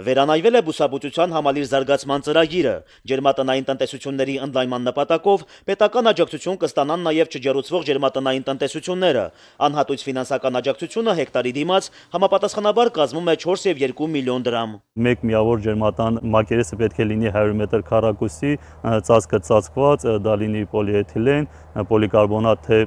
Վերանայվել է բուսաբուծության համալիր զարգացման ծրագիրը։ Ջերմատնային տնտեսությունների ընդլայնման նպատակով պետական աջակցություն կստանան նաև չջերուցվող ջերմատնային տնտեսությունները։ Անհատույց ֆինանսական աջակցությունը հեկտարի դիմաց համապատասխանաբար կազմում է 4 եւ 2 միլիոն դրամ։ Մեկ միավոր ջերմատան մակերեսը պետք է լինի 100 մետր քառակուսի, ծածկը ծածկված, դա լինի պոլիէթիլեն, պոլիկարբոնատ թե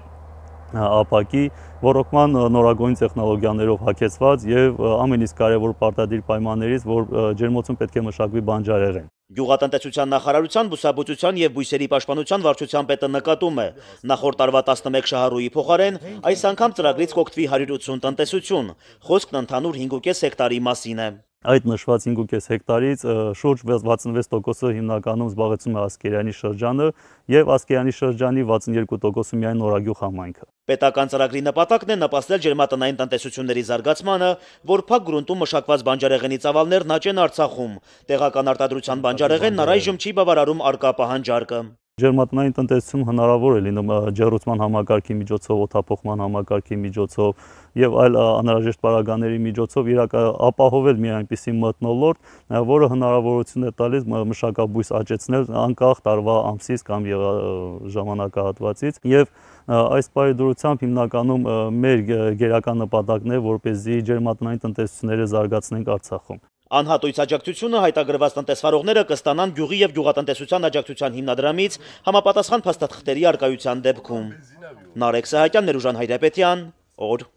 ապակի ռոռոկման նորագույն տեխնոլոգիաներով հագեցված եւ ամենից կարեւոր պարտադիր պայմաններից, որ ջերմոցում պետք է մշակվի բանջարեղեն։ Գյուղատնտեսության նախարարության բուսաբուծության եւ բույսերի պաշտպանության վարչության պետը նկատում է նախորդ տարվա 11 շահառուի փոխարեն այս անգամ ծրագրից կօգտվի 180 տնտեսություն։ Խոսքն ընդհանուր 5.5 հեկտարի մասին է։ Այդ նշված 5.5 հեկտարից շուրջ 66%-ը հիմնականում զբաղեցում է Ասկերյանի շրջանը եւ Ասկերյանի շրջանի 62%-ը միայն Նորագյուղ համայնքը։ Պետական ծրագրի նպատակն է նպաստել ջերմատնային տնտեսությունների զարգացմանը, որ փակ գրունտում մշակված բանջարեղենի ծավալներն աճեն Արցախում։ Տեղական արտադրության բանջարեղենն առայժմ չի բավարարում արկա պահանջարկը։ Ջերմատնային տնտեսություն հնարավոր է լինում ջերուցման համակարգի միջոցով, օթափողման համակարգի միջոցով եւ այլ անհրաժեշտ պարագաների միջոցով իրակ ապահովել մի այնպիսի մթնոլորտ, որը հնարավորություն է տալիս մշակաբույս աճեցնել անկախ տարվա ամսից կամ ժամանակահատվածից եւ այս բարի դրությամբ հիմնականում մեր գերական նպատակն է, որպեսզի ջերմատնային տնտեսությունները զարգացնենք Արցախում։ Անհատույց աջակցությունը հայտագրված տնտեսվարողները կստանան գյուղի եւ գյուղատնտեսության աջակցության հիմնադրամից համապատասխան փաստաթղթերի արկայության դեպքում։ Նարեկ Սահակյան, Մերուժան Հայրապետյան, օր